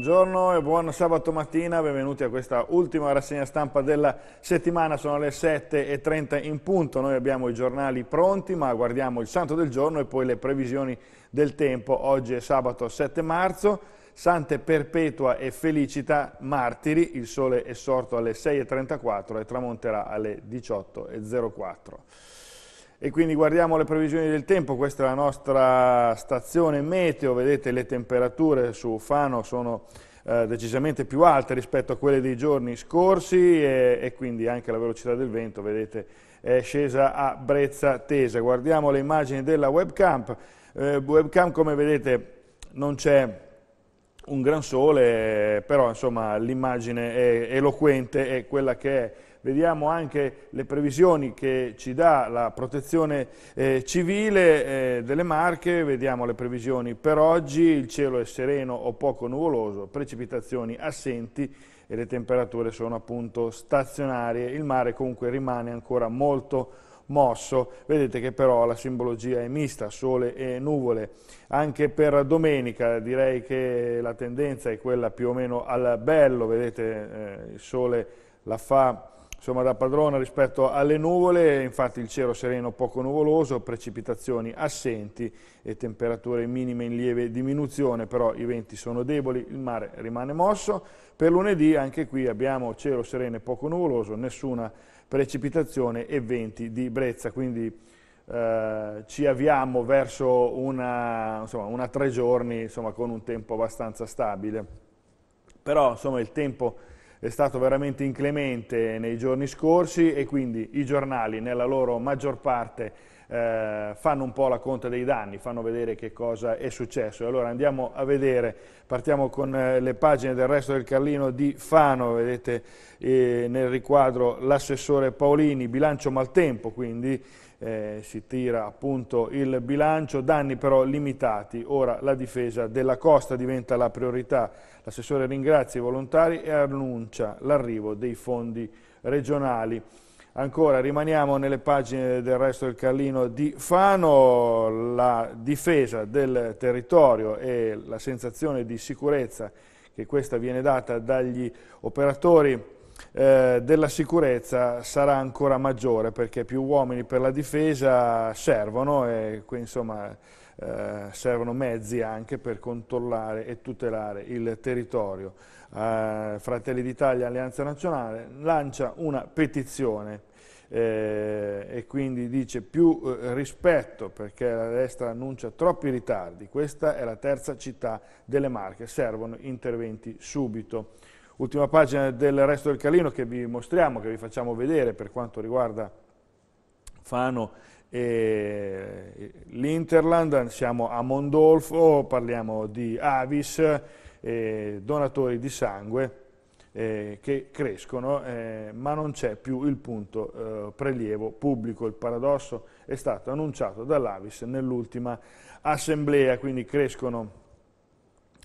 Buongiorno e buon sabato mattina, benvenuti a questa ultima rassegna stampa della settimana, sono le 7.30 in punto, noi abbiamo i giornali pronti ma guardiamo il santo del giorno e poi le previsioni del tempo, oggi è sabato 7 marzo, Sante Perpetua e Felicita Martiri, il sole è sorto alle 6.34 e tramonterà alle 18.04. E quindi guardiamo le previsioni del tempo, questa è la nostra stazione meteo, vedete le temperature su Fano sono eh, decisamente più alte rispetto a quelle dei giorni scorsi e, e quindi anche la velocità del vento, vedete, è scesa a brezza tesa. Guardiamo le immagini della webcam, eh, webcam come vedete non c'è un gran sole, però l'immagine è eloquente, è quella che è vediamo anche le previsioni che ci dà la protezione eh, civile eh, delle Marche, vediamo le previsioni per oggi, il cielo è sereno o poco nuvoloso, precipitazioni assenti e le temperature sono appunto stazionarie, il mare comunque rimane ancora molto mosso, vedete che però la simbologia è mista, sole e nuvole. Anche per domenica direi che la tendenza è quella più o meno al bello, vedete eh, il sole la fa insomma, da padrona rispetto alle nuvole, infatti il cielo sereno poco nuvoloso, precipitazioni assenti e temperature minime in lieve diminuzione, però i venti sono deboli, il mare rimane mosso. Per lunedì anche qui abbiamo cielo sereno e poco nuvoloso, nessuna precipitazione e venti di brezza, quindi eh, ci avviamo verso una, insomma, una tre giorni insomma, con un tempo abbastanza stabile. Però insomma, il tempo è stato veramente inclemente nei giorni scorsi e quindi i giornali nella loro maggior parte eh, fanno un po' la conta dei danni, fanno vedere che cosa è successo. Allora andiamo a vedere, partiamo con eh, le pagine del resto del Carlino di Fano, vedete eh, nel riquadro l'assessore Paolini, bilancio maltempo quindi, eh, si tira appunto il bilancio, danni però limitati, ora la difesa della costa diventa la priorità, l'assessore ringrazia i volontari e annuncia l'arrivo dei fondi regionali. Ancora rimaniamo nelle pagine del resto del Carlino di Fano, la difesa del territorio e la sensazione di sicurezza che questa viene data dagli operatori eh, della sicurezza sarà ancora maggiore perché più uomini per la difesa servono e insomma eh, servono mezzi anche per controllare e tutelare il territorio. Eh, Fratelli d'Italia Alleanza Nazionale lancia una petizione eh, e quindi dice più eh, rispetto perché la destra annuncia troppi ritardi, questa è la terza città delle Marche, servono interventi subito. Ultima pagina del resto del Calino che vi mostriamo, che vi facciamo vedere per quanto riguarda Fano e l'Interland, siamo a Mondolfo, parliamo di Avis, eh, donatori di sangue, eh, che crescono, eh, ma non c'è più il punto eh, prelievo pubblico. Il paradosso è stato annunciato dall'Avis nell'ultima assemblea, quindi crescono,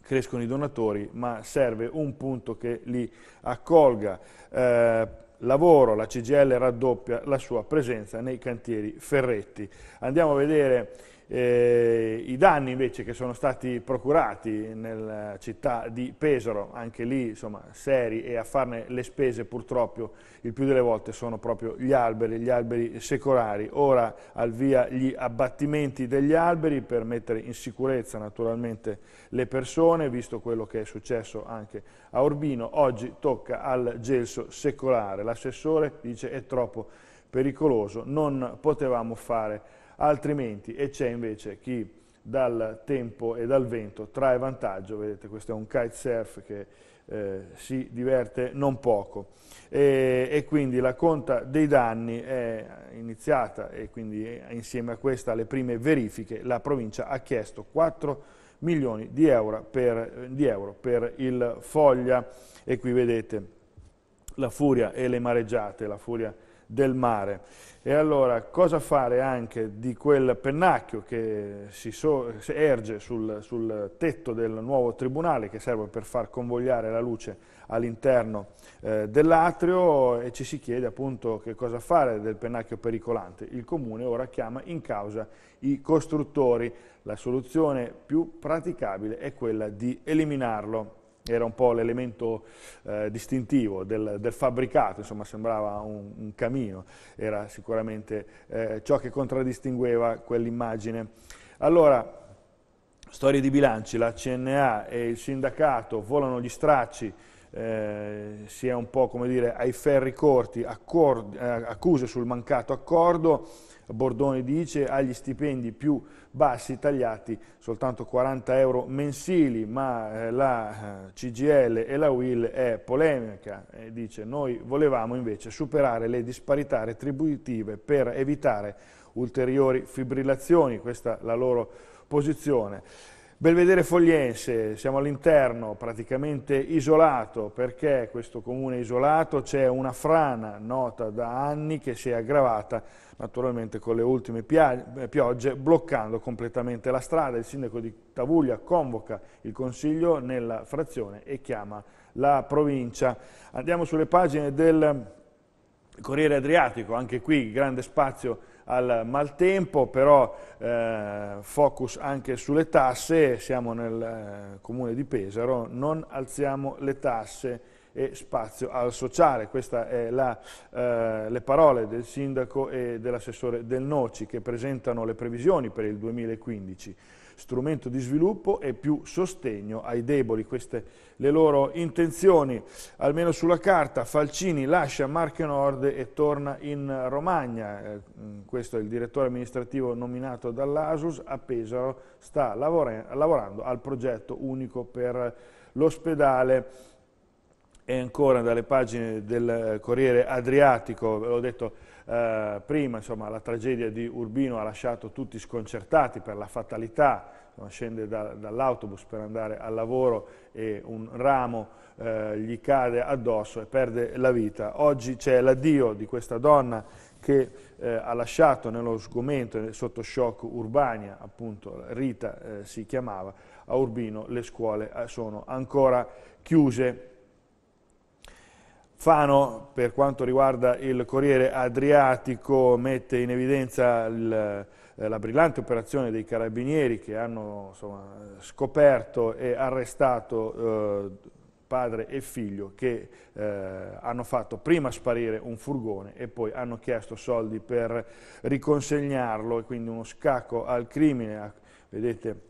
crescono, i donatori, ma serve un punto che li accolga eh, lavoro, la CGL raddoppia la sua presenza nei cantieri Ferretti. Andiamo a vedere eh, I danni invece che sono stati procurati nella città di Pesaro, anche lì insomma, seri e a farne le spese purtroppo il più delle volte sono proprio gli alberi, gli alberi secolari. Ora al via gli abbattimenti degli alberi per mettere in sicurezza naturalmente le persone, visto quello che è successo anche a Urbino. Oggi tocca al gelso secolare. L'assessore dice è troppo pericoloso, non potevamo fare altrimenti, e c'è invece chi dal tempo e dal vento trae vantaggio, vedete questo è un kitesurf che eh, si diverte non poco e, e, quindi la conta dei danni è iniziata e quindi eh, insieme a questa alle prime verifiche la provincia ha chiesto 4 milioni di euro per, eh, di euro per il Foglia e qui vedete la furia e le mareggiate, la furia del mare. E allora cosa fare anche di quel pennacchio che si, so, si erge sul, sul, tetto del nuovo tribunale che serve per far convogliare la luce all'interno eh, dell'atrio e ci si chiede appunto che cosa fare del pennacchio pericolante. Il comune ora chiama in causa i costruttori. La soluzione più praticabile è quella di eliminarlo era un po' l'elemento eh, distintivo del, del, fabbricato, insomma sembrava un, un camino, era sicuramente eh, ciò che contraddistingueva quell'immagine. Allora, storie di bilanci, la CNA e il sindacato volano gli stracci, eh, si è un po' come dire ai ferri corti, accordi, eh, accuse sul mancato accordo, Bordone dice, ha gli stipendi più bassi tagliati, soltanto 40 euro mensili, ma eh, la eh, CGL e la UIL è polemica, eh, dice noi volevamo invece superare le disparità retributive per evitare ulteriori fibrillazioni, questa è la loro posizione. Belvedere Fogliense, siamo all'interno, praticamente isolato, perché questo comune è isolato? C'è una frana nota da anni che si è aggravata naturalmente con le ultime piogge, bloccando completamente la strada. Il sindaco di Tavuglia convoca il consiglio nella frazione e chiama la provincia. Andiamo sulle pagine del Corriere Adriatico, anche qui grande spazio al maltempo, però eh, focus anche sulle tasse, siamo nel eh, comune di Pesaro, non alziamo le tasse e spazio al sociale. Queste sono eh, le parole del sindaco e dell'assessore Del Noci che presentano le previsioni per il 2015 strumento di sviluppo e più sostegno ai deboli. Queste le loro intenzioni, almeno sulla carta. Falcini lascia Marche Nord e torna in Romagna. Eh, mm, questo è il direttore amministrativo nominato dall'ASUS. A Pesaro sta lavora lavorando al progetto unico per l'ospedale e ancora dalle pagine del Corriere Adriatico, ve l'ho detto eh, prima, insomma, la tragedia di Urbino ha lasciato tutti sconcertati per la fatalità, insomma, scende da, dall'autobus per andare al lavoro e un ramo eh, gli cade addosso e perde la vita. Oggi c'è l'addio di questa donna che eh, ha lasciato nello sgomento e sotto shock Urbania, appunto Rita eh, si chiamava, a Urbino le scuole eh, sono ancora chiuse. Fano, per quanto riguarda il Corriere Adriatico, mette in evidenza il, eh, la brillante operazione dei carabinieri che hanno insomma, scoperto e arrestato eh, padre e figlio che eh, hanno fatto prima sparire un furgone e poi hanno chiesto soldi per riconsegnarlo e quindi uno scacco al crimine, ah, vedete...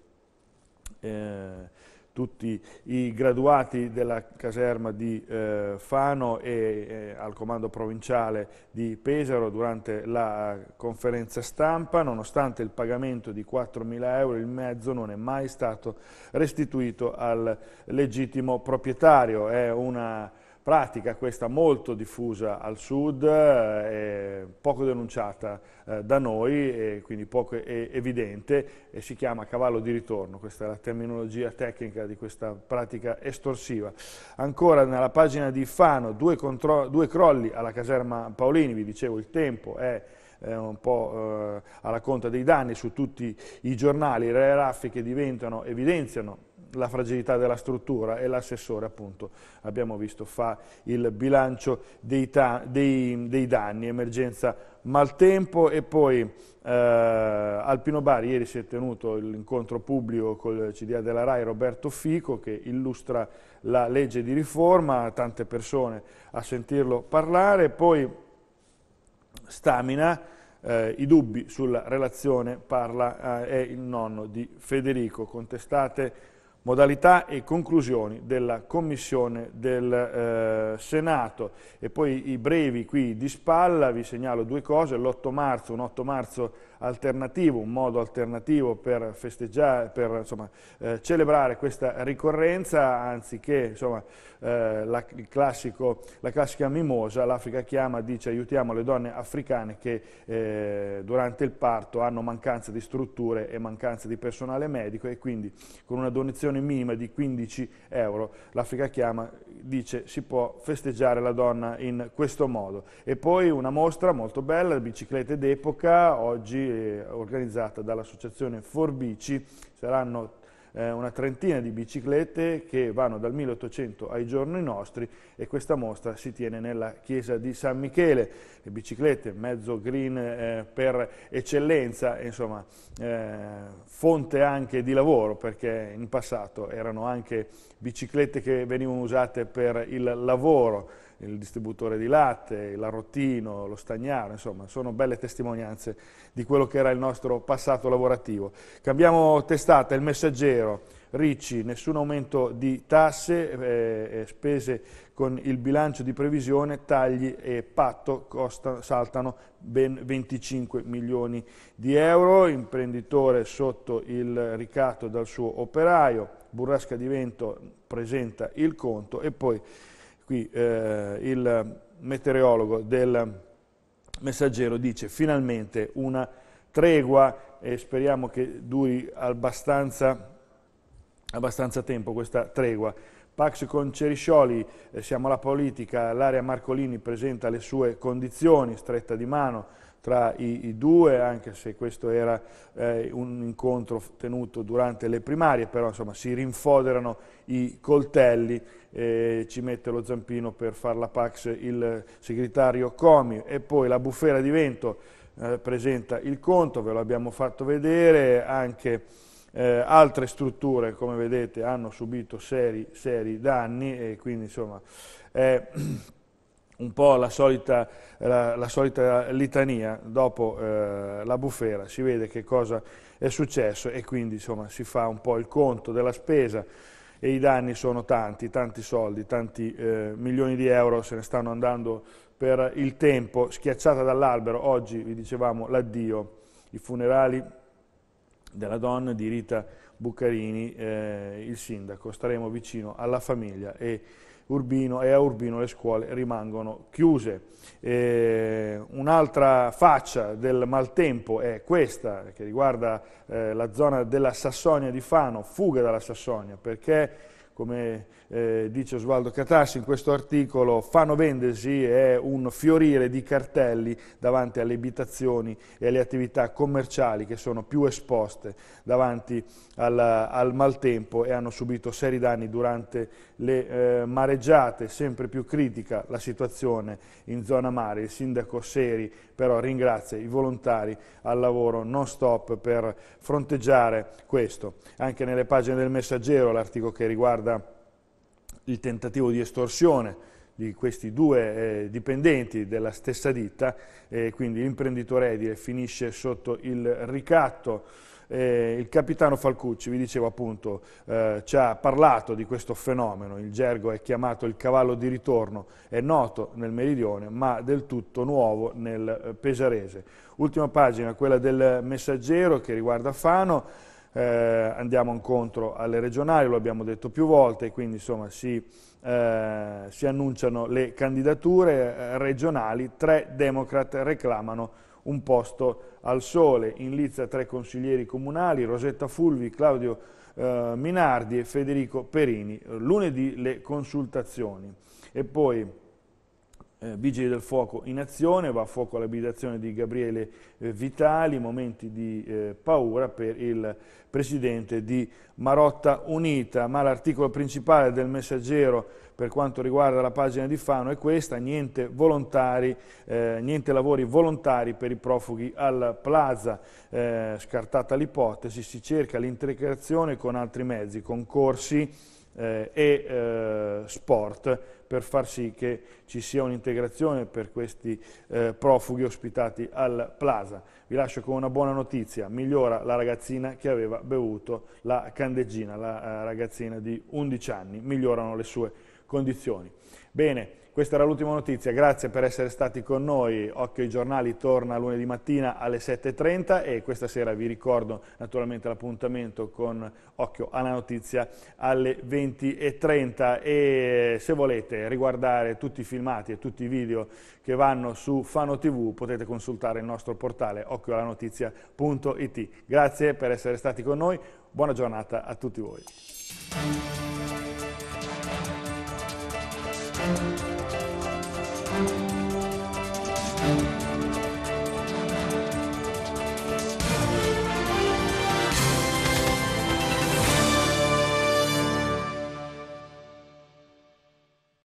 Eh, tutti i graduati della caserma di eh, Fano e eh, al comando provinciale di Pesaro durante la eh, conferenza stampa, nonostante il pagamento di 4.000 euro il mezzo non è mai stato restituito al legittimo proprietario, è una pratica questa molto diffusa al sud, eh, poco denunciata eh, da noi, eh, quindi poco evidente, e si chiama cavallo di ritorno, questa è la terminologia tecnica di questa pratica estorsiva. Ancora nella pagina di Fano, due, due crolli alla caserma Paolini, vi dicevo il tempo è un po' eh, alla conta dei danni su tutti i giornali, le raffiche diventano, evidenziano la fragilità della struttura e l'assessore appunto abbiamo visto fa il bilancio dei, dei, dei danni, emergenza maltempo e poi eh, Alpino Bari ieri si è tenuto l'incontro pubblico col CDA della RAI Roberto Fico che illustra la legge di riforma, tante persone a sentirlo parlare, poi Stamina eh, I dubbi sulla relazione parla, eh, è il nonno di Federico, contestate modalità e conclusioni della Commissione del eh, Senato. E poi i brevi qui di spalla, vi segnalo due cose, l'8 marzo, un 8 marzo alternativo, un modo alternativo per, per insomma, eh, celebrare questa ricorrenza, anziché insomma, eh, la, classico, la, classica mimosa, l'Africa chiama, dice aiutiamo le donne africane che eh, durante il parto hanno mancanza di strutture e mancanza di personale medico e quindi con una donazione minima di 15 euro l'Africa chiama dice si può festeggiare la donna in questo modo. E poi una mostra molto bella, biciclette d'epoca, oggi eh, organizzata dall'associazione Forbici, saranno eh, una trentina di biciclette che vanno dal 1800 ai giorni nostri e questa mostra si tiene nella chiesa di San Michele, le biciclette mezzo green eh, per eccellenza, insomma eh, fonte anche di lavoro perché in passato erano anche biciclette che venivano usate per il lavoro, il distributore di latte, l'Arrottino, lo Stagnaro, insomma sono belle testimonianze di quello che era il nostro passato lavorativo. Cambiamo testata, il messaggero, Ricci, nessun aumento di tasse, eh, eh spese con il bilancio di previsione, tagli e patto costa, saltano ben 25 milioni di euro, imprenditore sotto il ricatto dal suo operaio, Burrasca di Vento presenta il conto e poi Qui eh, il meteorologo del messaggero dice finalmente una tregua e speriamo che duri abbastanza, abbastanza tempo questa tregua. Pax con Ceriscioli, eh, siamo alla politica, l'area Marcolini presenta le sue condizioni, stretta di mano, tra i, i due, anche se questo era eh, un incontro tenuto durante le primarie, però insomma si rinfoderano i coltelli, eh, ci mette lo zampino per far la Pax il segretario Comi e poi la bufera di vento eh, presenta il conto, ve lo abbiamo fatto vedere, anche eh, altre strutture, come vedete, hanno subito seri, seri danni e quindi insomma... Eh, un po' la solita, la, la solita litania, dopo eh, la bufera si vede che cosa è successo e quindi insomma, si fa un po' il conto della spesa e i danni sono tanti, tanti soldi, tanti eh, milioni di euro se ne stanno andando per il tempo, schiacciata dall'albero, oggi vi dicevamo l'addio, i funerali della donna di Rita Buccarini, eh, il sindaco, staremo vicino alla famiglia e Urbino e a Urbino le scuole rimangono chiuse. Eh, Un'altra faccia del maltempo è questa, che riguarda eh, la zona della Sassonia di Fano, fuga dalla Sassonia, perché come eh, dice Osvaldo Catassi in questo articolo, Fano Vendesi è un fiorire di cartelli davanti alle abitazioni e alle attività commerciali che sono più esposte davanti al, al maltempo e hanno subito seri danni durante le eh, mareggiate, sempre più critica la situazione in zona mare. Il sindaco Seri però ringrazia i volontari al lavoro non stop per fronteggiare questo. Anche nelle pagine del messaggero l'articolo che riguarda riguarda il tentativo di estorsione di questi due eh, dipendenti della stessa ditta, eh, quindi l'imprenditore edile finisce sotto il ricatto. Eh, il capitano Falcucci, vi dicevo appunto, eh, ci ha parlato di questo fenomeno, il gergo è chiamato il cavallo di ritorno, è noto nel meridione ma del tutto nuovo nel eh, pesarese. Ultima pagina, quella del messaggero che riguarda Fano, eh, andiamo incontro alle regionali, lo abbiamo detto più volte, quindi insomma si, eh, si annunciano le candidature eh, regionali, tre Democrat reclamano un posto al sole, in lizza tre consiglieri comunali, Rosetta Fulvi, Claudio eh, Minardi e Federico Perini, lunedì le consultazioni. E poi eh, Vigili del Fuoco in azione, va a fuoco l'abitazione di Gabriele eh, Vitali, momenti di eh, paura per il presidente di Marotta Unita, ma l'articolo principale del messaggero per quanto riguarda la pagina di Fano è questa, niente, volontari, eh, niente lavori volontari per i profughi al Plaza, eh, scartata l'ipotesi, si cerca l'integrazione con altri mezzi, concorsi eh, e sport per far sì che ci sia un'integrazione per questi eh, profughi ospitati al Plaza. Vi lascio con una buona notizia, migliora la ragazzina che aveva bevuto la candeggina, la eh, ragazzina di 11 anni, migliorano le sue condizioni. Bene, questa era l'ultima notizia, grazie per essere stati con noi. Occhio ai giornali torna lunedì mattina alle 7.30 e questa sera vi ricordo naturalmente l'appuntamento con Occhio alla notizia alle 20.30 e se volete riguardare tutti i filmati e tutti i video che vanno su Fano TV potete consultare il nostro portale occhioalanotizia.it. Grazie per essere stati con noi, buona giornata a tutti voi.